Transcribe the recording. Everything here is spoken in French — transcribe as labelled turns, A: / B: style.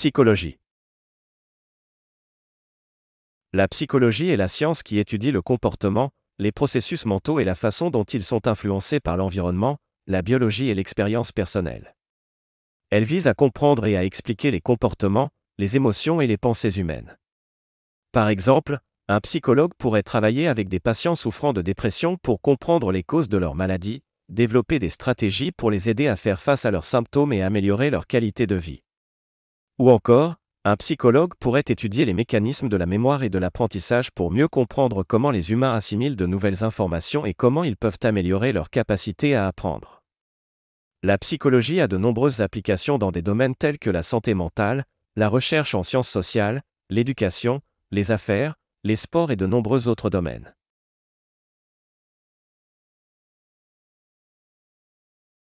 A: Psychologie La psychologie est la science qui étudie le comportement, les processus mentaux et la façon dont ils sont influencés par l'environnement, la biologie et l'expérience personnelle. Elle vise à comprendre et à expliquer les comportements, les émotions et les pensées humaines. Par exemple, un psychologue pourrait travailler avec des patients souffrant de dépression pour comprendre les causes de leur maladie, développer des stratégies pour les aider à faire face à leurs symptômes et améliorer leur qualité de vie. Ou encore, un psychologue pourrait étudier les mécanismes de la mémoire et de l'apprentissage pour mieux comprendre comment les humains assimilent de nouvelles informations et comment ils peuvent améliorer leur capacité à apprendre. La psychologie a de nombreuses applications dans des domaines tels que la santé mentale, la recherche en sciences sociales, l'éducation, les affaires, les sports et de nombreux autres domaines.